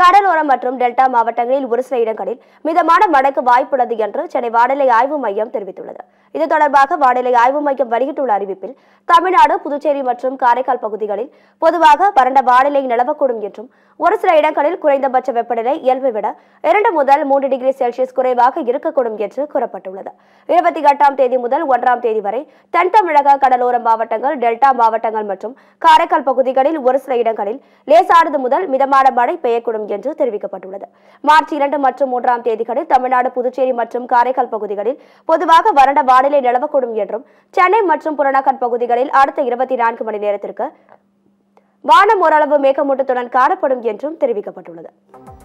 கடலோரம் மற்றும் டெல்டா மாவட்டங்களில் ஒரு சில இடங்களில் மிதமான மழைக்கு வாய்ப்புள்ளது என்று சென்னை வானிலை ஆய்வு மையம் தெரிவித்துள்ளது இது தொடர்பாக வானிலை ஆய்வு மையம் வெளியிட்டுள்ள அறிவிப்பில் தமிழ்நாடு புதுச்சேரி மற்றும் காரைக்கால் பகுதிகளில் பொதுவாக வறண்ட வானிலை நிலவக்கூடும் என்றும் ஒரு சில இடங்களில் குறைந்தபட்ச வெப்பநிலை இயல்பை விட இரண்டு முதல் மூன்று டிகிரி செல்சியஸ் குறைவாக இருக்கக்கூடும் என்று கூறப்பட்டுள்ளது இருபத்தி எட்டாம் தேதி முதல் ஒன்றாம் தேதி வரை தென் தமிழக கடலோர மாவட்டங்கள் டெல்டா மாவட்டங்கள் மற்றும் காரைக்கால் பகுதிகளில் ஒரு சில இடங்களில் லேசானது முதல் மிதமான மழை பெய்யக்கூடும் என்று தெரிவிக்கப்பட்டுள்ளது மார்ச் இரண்டு மற்றும் மூன்றாம் தேதிகளில் தமிழ்நாடு புதுச்சேரி மற்றும் காரைக்கால் பகுதிகளில் பொதுவாக வறண்ட வானிலை நிலவக்கூடும் என்றும் சென்னை மற்றும் புறநகர் பகுதிகளில் அடுத்த இருபத்தி நான்கு மணி நேரத்திற்கு வானம் ஓரளவு மேகமூட்டத்துடன் காணப்படும் என்றும் தெரிவிக்கப்பட்டுள்ளது